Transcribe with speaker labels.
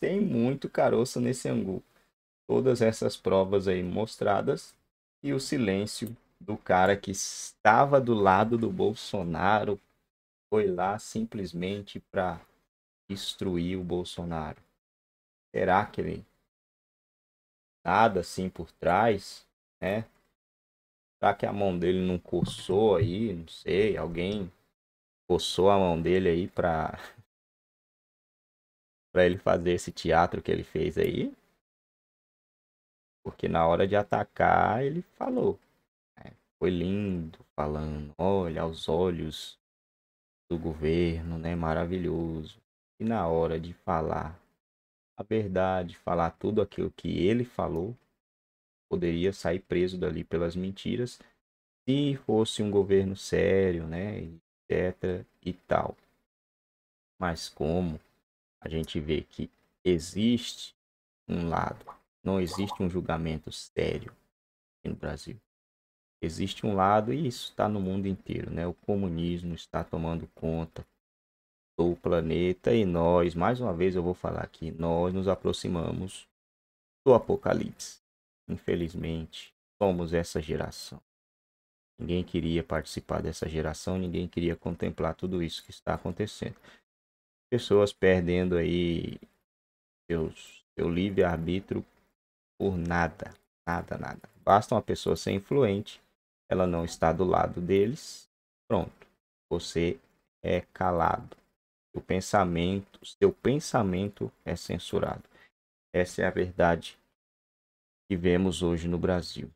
Speaker 1: tem muito caroço nesse angu. Todas essas provas aí mostradas e o silêncio do cara que estava do lado do Bolsonaro foi lá simplesmente para destruir o Bolsonaro. Será que ele nada assim por trás, né? Será que a mão dele não coçou aí? Não sei, alguém coçou a mão dele aí para para ele fazer esse teatro que ele fez aí. Porque na hora de atacar, ele falou. Né? Foi lindo falando, olha, aos olhos do governo, né? Maravilhoso. E na hora de falar a verdade, falar tudo aquilo que ele falou, poderia sair preso dali pelas mentiras se fosse um governo sério, né? Etc. e tal. Mas como a gente vê que existe um lado, não existe um julgamento sério no Brasil. Existe um lado, e isso está no mundo inteiro, né? O comunismo está tomando conta do planeta e nós, mais uma vez eu vou falar aqui, nós nos aproximamos do apocalipse. Infelizmente, somos essa geração. Ninguém queria participar dessa geração, ninguém queria contemplar tudo isso que está acontecendo pessoas perdendo aí seus, seu livre-arbítrio por nada, nada, nada. Basta uma pessoa ser influente, ela não está do lado deles, pronto, você é calado. o pensamento, seu pensamento é censurado. Essa é a verdade que vemos hoje no Brasil.